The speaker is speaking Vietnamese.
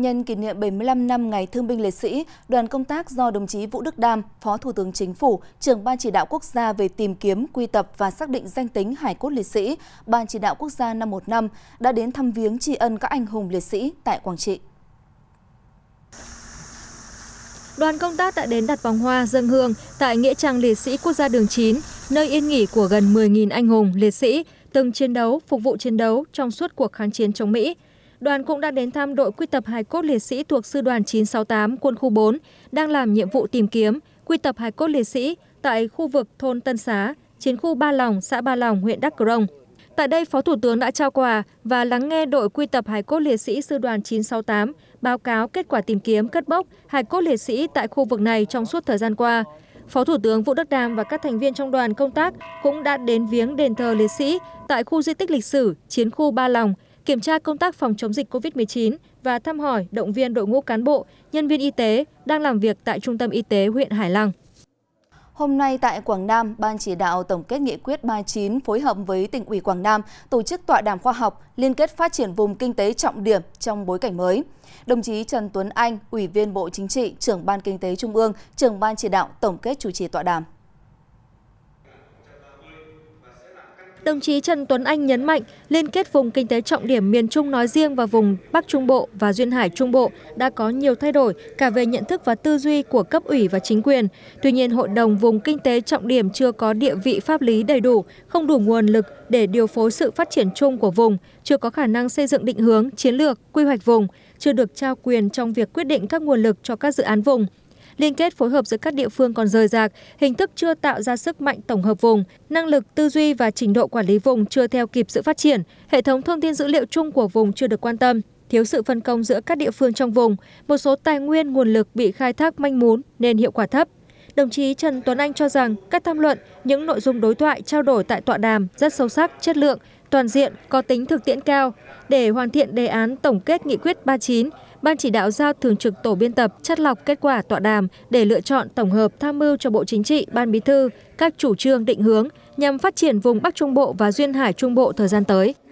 Nhân kỷ niệm 75 năm Ngày Thương binh Liệt sĩ, đoàn công tác do đồng chí Vũ Đức Đam, Phó Thủ tướng Chính phủ, trưởng Ban Chỉ đạo Quốc gia về tìm kiếm, quy tập và xác định danh tính hải cốt liệt sĩ, Ban Chỉ đạo Quốc gia năm 515 đã đến thăm viếng tri ân các anh hùng liệt sĩ tại Quảng Trị. Đoàn công tác đã đến đặt vòng hoa dân hương tại Nghĩa trang Liệt sĩ Quốc gia đường 9, nơi yên nghỉ của gần 10.000 anh hùng liệt sĩ từng chiến đấu, phục vụ chiến đấu trong suốt cuộc kháng chiến chống Mỹ – đoàn cũng đã đến thăm đội quy tập hải cốt liệt sĩ thuộc sư đoàn 968 quân khu 4 đang làm nhiệm vụ tìm kiếm quy tập hải cốt liệt sĩ tại khu vực thôn Tân Xá, chiến khu Ba Lòng, xã Ba Lòng, huyện Đắk Crong. Tại đây, Phó Thủ tướng đã trao quà và lắng nghe đội quy tập hải cốt liệt sĩ sư đoàn 968 báo cáo kết quả tìm kiếm cất bốc hải cốt liệt sĩ tại khu vực này trong suốt thời gian qua. Phó Thủ tướng Vũ Đức Đam và các thành viên trong đoàn công tác cũng đã đến viếng đền thờ liệt sĩ tại khu di tích lịch sử Chiến khu Ba Lòng, kiểm tra công tác phòng chống dịch covid một mươi chín và thăm hỏi động viên đội ngũ cán bộ nhân viên y tế đang làm việc tại Trung tâm Y tế huyện Hải Lăng. Hôm nay tại Quảng Nam, Ban chỉ đạo tổng kết nghị quyết 39 phối hợp với tỉnh ủy Quảng Nam tổ chức tọa đàm khoa học liên kết phát triển vùng kinh tế trọng điểm trong bối cảnh mới. Đồng chí Trần Tuấn Anh, Ủy viên Bộ Chính trị, trưởng Ban Kinh tế Trung ương, trưởng Ban chỉ đạo tổng kết chủ trì tọa đàm. đồng chí Trần Tuấn Anh nhấn mạnh liên kết vùng kinh tế trọng điểm miền Trung nói riêng và vùng Bắc Trung Bộ và Duyên Hải Trung Bộ đã có nhiều thay đổi cả về nhận thức và tư duy của cấp ủy và chính quyền. Tuy nhiên, hội đồng vùng kinh tế trọng điểm chưa có địa vị pháp lý đầy đủ, không đủ nguồn lực để điều phối sự phát triển chung của vùng, chưa có khả năng xây dựng định hướng, chiến lược, quy hoạch vùng, chưa được trao quyền trong việc quyết định các nguồn lực cho các dự án vùng liên kết phối hợp giữa các địa phương còn rời rạc hình thức chưa tạo ra sức mạnh tổng hợp vùng năng lực tư duy và trình độ quản lý vùng chưa theo kịp sự phát triển hệ thống thông tin dữ liệu chung của vùng chưa được quan tâm thiếu sự phân công giữa các địa phương trong vùng một số tài nguyên nguồn lực bị khai thác manh mún nên hiệu quả thấp đồng chí Trần Tuấn Anh cho rằng các tham luận, những nội dung đối thoại trao đổi tại tọa đàm rất sâu sắc, chất lượng, toàn diện, có tính thực tiễn cao. Để hoàn thiện đề án tổng kết nghị quyết ba mươi chín. Ban chỉ đạo giao thường trực tổ biên tập chất lọc kết quả tọa đàm để lựa chọn tổng hợp tham mưu cho Bộ Chính trị, Ban Bí thư các chủ trương định hướng nhằm phát triển vùng Bắc Trung Bộ và Duyên Hải Trung Bộ thời gian tới.